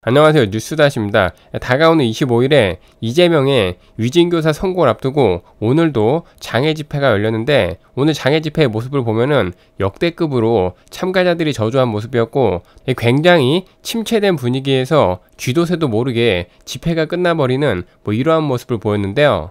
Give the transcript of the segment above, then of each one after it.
안녕하세요. 뉴스다시입니다. 다가오는 25일에 이재명의 위진교사 선고를 앞두고 오늘도 장애 집회가 열렸는데 오늘 장애 집회의 모습을 보면은 역대급으로 참가자들이 저조한 모습이었고 굉장히 침체된 분위기에서 쥐도새도 모르게 집회가 끝나버리는 뭐 이러한 모습을 보였는데요.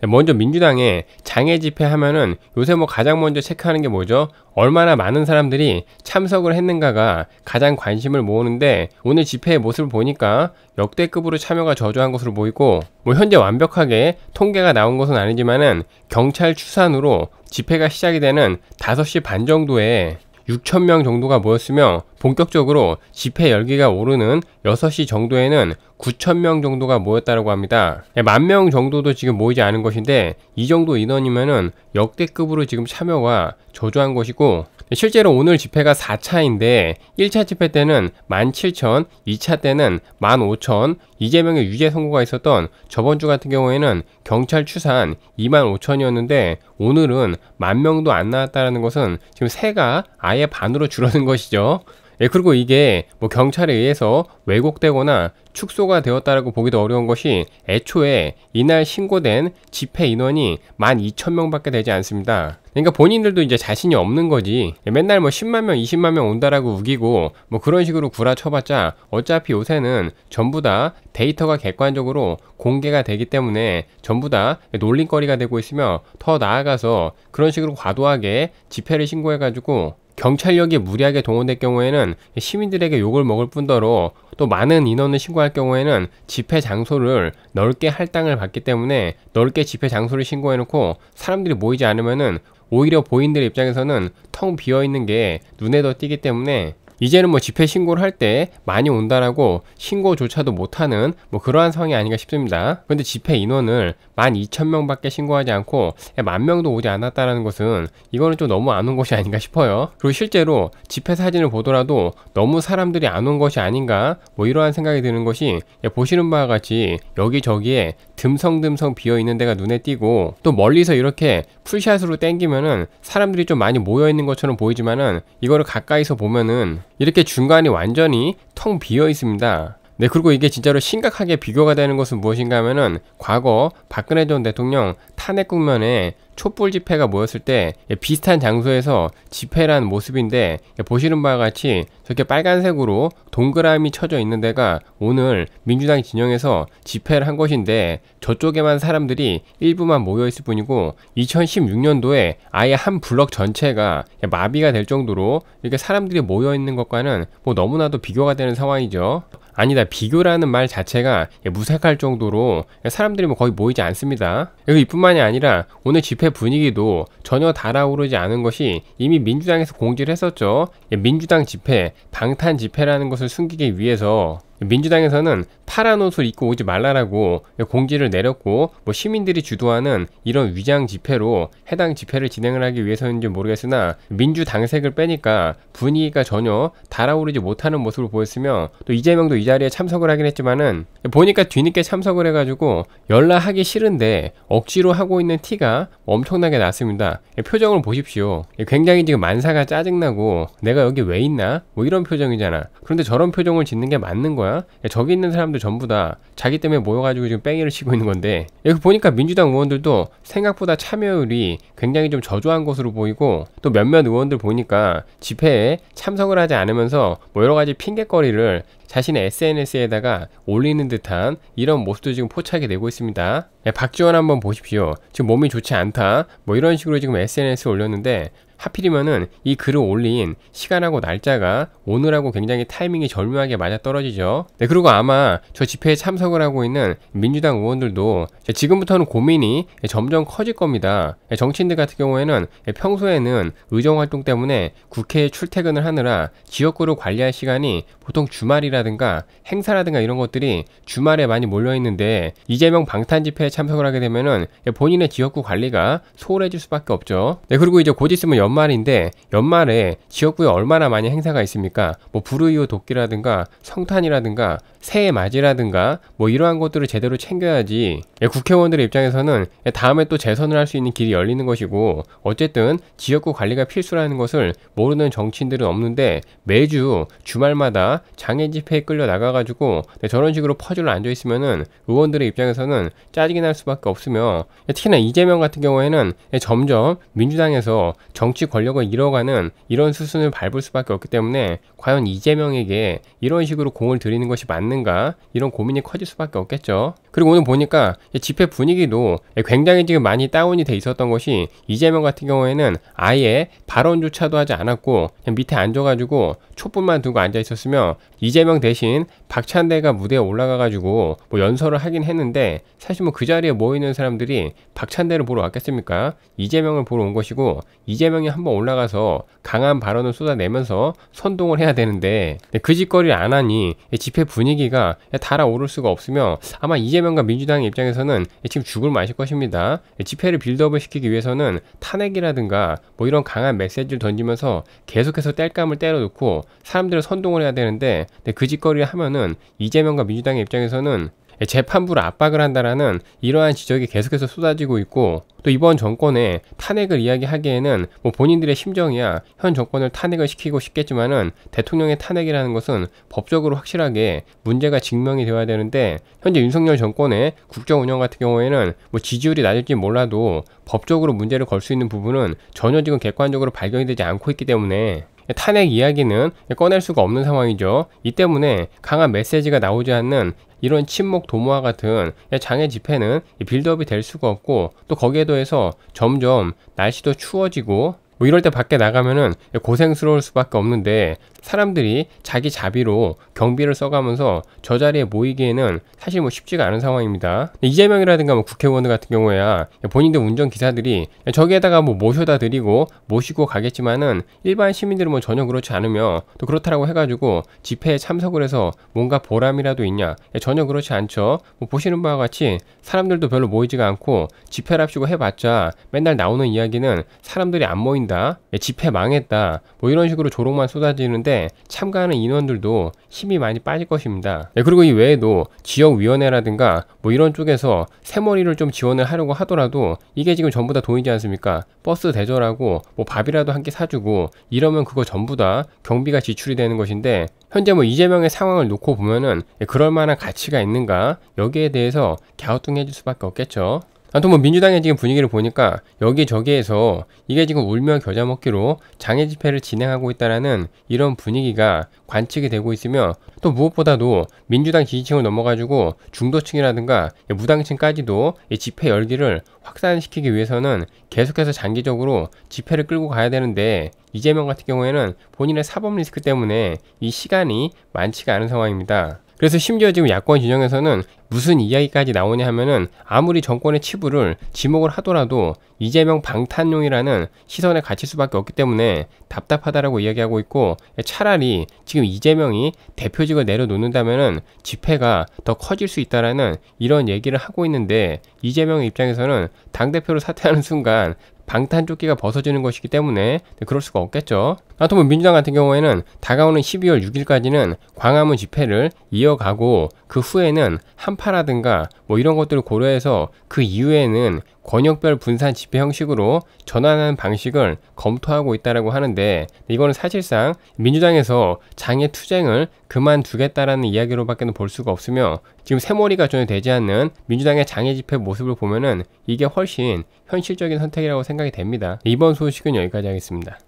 네, 먼저 민주당에 장애 집회 하면은 요새 뭐 가장 먼저 체크하는 게 뭐죠? 얼마나 많은 사람들이 참석을 했는가가 가장 관심을 모으는데 오늘 집회의 모습을 보니까 역대급으로 참여가 저조한 것으로 보이고 뭐 현재 완벽하게 통계가 나온 것은 아니지만은 경찰 추산으로 집회가 시작이 되는 5시 반 정도에 6천 명 정도가 모였으며 본격적으로 집회 열기가 오르는 6시 정도에는 9천 명 정도가 모였다고 합니다. 네, 만명 정도도 지금 모이지 않은 것인데 이 정도 인원이면 역대급으로 지금 참여가 저조한 것이고 실제로 오늘 집회가 4차인데 1차 집회 때는 17,000, 2차 때는 15,000, 이재명의 유죄 선고가 있었던 저번 주 같은 경우에는 경찰 추산 25,000이었는데 오늘은 만 명도 안 나왔다라는 것은 지금 세가 아예 반으로 줄어든 것이죠. 예, 그리고 이게 뭐 경찰에 의해서 왜곡되거나 축소가 되었다라고 보기도 어려운 것이 애초에 이날 신고된 집회 인원이 12,000명밖에 되지 않습니다. 그러니까 본인들도 이제 자신이 없는 거지. 예, 맨날 뭐 10만 명, 20만 명 온다라고 우기고 뭐 그런 식으로 구라쳐봤자 어차피 요새는 전부 다 데이터가 객관적으로 공개가 되기 때문에 전부 다 놀림거리가 되고 있으며 더 나아가서 그런 식으로 과도하게 집회를 신고해가지고 경찰력이 무리하게 동원될 경우에는 시민들에게 욕을 먹을 뿐더러 또 많은 인원을 신고할 경우에는 집회 장소를 넓게 할당을 받기 때문에 넓게 집회 장소를 신고해놓고 사람들이 모이지 않으면은 오히려 보인들 입장에서는 텅 비어있는 게 눈에 더 띄기 때문에 이제는 뭐 집회 신고를 할 때 많이 온다라고 신고조차도 못하는 뭐 그러한 상황이 아닌가 싶습니다. 그런데 집회 인원을 12,000명밖에 신고하지 않고 1만 예, 명도 오지 않았다라는 것은 이거는 좀 너무 안 온 것이 아닌가 싶어요. 그리고 실제로 집회 사진을 보더라도 너무 사람들이 안 온 것이 아닌가 뭐 이러한 생각이 드는 것이 예, 보시는 바와 같이 여기저기에 듬성듬성 비어 있는 데가 눈에 띄고 또 멀리서 이렇게 풀샷으로 땡기면은 사람들이 좀 많이 모여 있는 것처럼 보이지만은 이거를 가까이서 보면은 이렇게 중간이 완전히 텅 비어 있습니다. 네, 그리고 이게 진짜로 심각하게 비교가 되는 것은 무엇인가 하면은 과거 박근혜 전 대통령 탄핵 국면에 촛불 집회가 모였을 때 예, 비슷한 장소에서 집회를 한 모습인데 예, 보시는 바와 같이 저렇게 빨간색으로 동그라미 쳐져 있는 데가 오늘 민주당 진영에서 집회를 한 것인데 저쪽에만 사람들이 일부만 모여 있을 뿐이고 2016년도에 아예 한 블럭 전체가 예, 마비가 될 정도로 이렇게 사람들이 모여 있는 것과는 뭐 너무나도 비교가 되는 상황이죠. 아니다. 비교라는 말 자체가 무색할 정도로 사람들이 뭐 거의 모이지 않습니다. 이뿐만이 아니라 오늘 집회 분위기도 전혀 달아오르지 않은 것이 이미 민주당에서 공지를 했었죠. 민주당 집회, 방탄 집회라는 것을 숨기기 위해서 민주당에서는 파란 옷을 입고 오지 말라라고 공지를 내렸고 뭐 시민들이 주도하는 이런 위장 집회로 해당 집회를 진행을 하기 위해서인지 모르겠으나 민주 당색을 빼니까 분위기가 전혀 달아오르지 못하는 모습을 보였으며 또 이재명도 이 자리에 참석을 하긴 했지만은 보니까 뒤늦게 참석을 해가지고 연락하기 싫은데 억지로 하고 있는 티가 엄청나게 났습니다. 예, 표정을 보십시오. 예, 굉장히 지금 만사가 짜증나고 내가 여기 왜 있나 뭐 이런 표정이잖아. 그런데 저런 표정을 짓는 게 맞는 거야? 예, 저기 있는 사람들 의원들도 전부 다 자기 때문에 모여가지고 지금 뺑이를 치고 있는 건데 여기 보니까 민주당 의원들도 생각보다 참여율이 굉장히 좀 저조한 것으로 보이고 또 몇몇 의원들 보니까 집회에 참석을 하지 않으면서 뭐 여러 가지 핑계거리를 자신의 SNS에다가 올리는 듯한 이런 모습도 지금 포착이 되고 있습니다. 네, 박지원 한번 보십시오. 지금 몸이 좋지 않다. 뭐 이런 식으로 지금 s n s 올렸는데 하필이면은 이 글을 올린 시간하고 날짜가 오늘하고 굉장히 타이밍이 절묘하게 맞아떨어지죠. 네, 그리고 아마 저 집회에 참석을 하고 있는 민주당 의원들도 지금부터는 고민이 점점 커질 겁니다. 네, 정치인들 같은 경우에는 평소에는 의정활동 때문에 국회에 출퇴근을 하느라 지역구를 관리할 시간이 보통 주말이라든가 행사라든가 이런 것들이 주말에 많이 몰려있는데 이재명 방탄 집회에 참석을 하게 되면은 예, 본인의 지역구 관리가 소홀해질 수밖에 없죠. 네, 그리고 이제 곧 있으면 연말인데 연말에 지역구에 얼마나 많이 행사가 있습니까? 뭐 불의요 도끼라든가 성탄이라든가 새해 맞이라든가 뭐 이러한 것들을 제대로 챙겨야지 예, 국회의원들의 입장에서는 예, 다음에 또 재선을 할 수 있는 길이 열리는 것이고 어쨌든 지역구 관리가 필수라는 것을 모르는 정치인들은 없는데 매주 주말마다 장애 집회에 끌려 나가가지고 네, 저런 식으로 퍼즐을 앉아 있으면은 의원들의 입장에서는 짜증이 날 수밖에 없으며 예, 특히나 이재명 같은 경우에는 점점 민주당에서 정치 정치 권력을 잃어가는 이런 수순을 밟을 수밖에 없기 때문에 과연 이재명에게 이런 식으로 공을 들이는 것이 맞는가 이런 고민이 커질 수밖에 없겠죠. 그리고 오늘 보니까 집회 분위기도 굉장히 지금 많이 다운이 돼 있었던 것이 이재명 같은 경우에는 아예 발언조차도 하지 않았고 밑에 앉아가지고 촛불만 두고 앉아 있었으며 이재명 대신 박찬대가 무대에 올라가가지고 뭐 연설을 하긴 했는데 사실 뭐 그 자리에 모이는 사람들이 박찬대를 보러 왔겠습니까? 이재명을 보러 온 것이고 이재명이 한번 올라가서 강한 발언을 쏟아내면서 선동을 해야 되는데 그 짓거리를 안 하니 집회 분위기가 달아오를 수가 없으며 아마 이재 이재명과 민주당의 입장에서는 지금 죽을 맛일 것입니다. 집회를 빌드업을 시키기 위해서는 탄핵이라든가 뭐 이런 강한 메시지를 던지면서 계속해서 땔감을 때려놓고 사람들을 선동을 해야 되는데 그 짓거리를 하면은 이재명과 민주당의 입장에서는 재판부를 압박을 한다라는 이러한 지적이 계속해서 쏟아지고 있고 또 이번 정권에 탄핵을 이야기하기에는 뭐 본인들의 심정이야 현 정권을 탄핵을 시키고 싶겠지만은 대통령의 탄핵이라는 것은 법적으로 확실하게 문제가 증명이 되어야 되는데 현재 윤석열 정권의 국정 운영 같은 경우에는 뭐 지지율이 낮을지 몰라도 법적으로 문제를 걸 수 있는 부분은 전혀 지금 객관적으로 발견이 되지 않고 있기 때문에 탄핵 이야기는 꺼낼 수가 없는 상황이죠. 이 때문에 강한 메시지가 나오지 않는 이런 침묵 도모와 같은 장애 집회는 빌드업이 될 수가 없고 또 거기에 더해서 점점 날씨도 추워지고 뭐 이럴 때 밖에 나가면은 고생스러울 수밖에 없는데 사람들이 자기 자비로 경비를 써가면서 저 자리에 모이기에는 사실 뭐 쉽지가 않은 상황입니다. 이재명이라든가 뭐 국회의원들 같은 경우야 본인들 운전기사들이 저기에다가 뭐 모셔다 드리고 모시고 가겠지만은 일반 시민들은 뭐 전혀 그렇지 않으며 또 그렇다라고 해가지고 집회에 참석을 해서 뭔가 보람이라도 있냐 예, 전혀 그렇지 않죠. 뭐 보시는 바와 같이 사람들도 별로 모이지가 않고 집회랍시고 해봤자 맨날 나오는 이야기는 사람들이 안 모인 망친다, 집회 망했다, 뭐 이런 식으로 조롱만 쏟아지는데 참가하는 인원들도 힘이 많이 빠질 것입니다. 네, 그리고 이 외에도 지역위원회라든가 뭐 이런 쪽에서 새머리를 좀 지원을 하려고 하더라도 이게 지금 전부 다 돈이지 않습니까? 버스 대절하고 뭐 밥이라도 한 끼 사주고 이러면 그거 전부 다 경비가 지출이 되는 것인데 현재 뭐 이재명의 상황을 놓고 보면은 예, 그럴 만한 가치가 있는가 여기에 대해서 갸우뚱해질 수밖에 없겠죠. 아무튼 뭐 민주당의 지금 분위기를 보니까 여기저기에서 이게 지금 울며 겨자 먹기로 장애 집회를 진행하고 있다라는 이런 분위기가 관측이 되고 있으며 또 무엇보다도 민주당 지지층을 넘어가지고 중도층이라든가 무당층까지도 이 집회 열기를 확산시키기 위해서는 계속해서 장기적으로 집회를 끌고 가야 되는데 이재명 같은 경우에는 본인의 사법 리스크 때문에 이 시간이 많지가 않은 상황입니다. 그래서 심지어 지금 야권 진영에서는 무슨 이야기까지 나오냐 하면은 아무리 정권의 치부를 지목을 하더라도 이재명 방탄용이라는 시선에 갇힐 수밖에 없기 때문에 답답하다라고 이야기하고 있고 차라리 지금 이재명이 대표직을 내려놓는다면은 집회가 더 커질 수 있다라는 이런 얘기를 하고 있는데 이재명 입장에서는 당대표로 사퇴하는 순간 방탄조끼가 벗어지는 것이기 때문에 그럴 수가 없겠죠. 아토뭐 민주당 같은 경우에는 다가오는 12월 6일까지는 광화문 집회를 이어가고 그 후에는 한파라든가 뭐 이런 것들을 고려해서 그 이후에는 권역별 분산 집회 형식으로 전환하는 방식을 검토하고 있다라고 하는데 이거는 사실상 민주당에서 장애 투쟁을 그만두겠다라는 이야기로밖에 볼 수가 없으며 지금 새머리가 전혀 되지 않는 민주당의 장애 집회 모습을 보면은 이게 훨씬 현실적인 선택이라고 생각이 됩니다. 이번 소식은 여기까지 하겠습니다.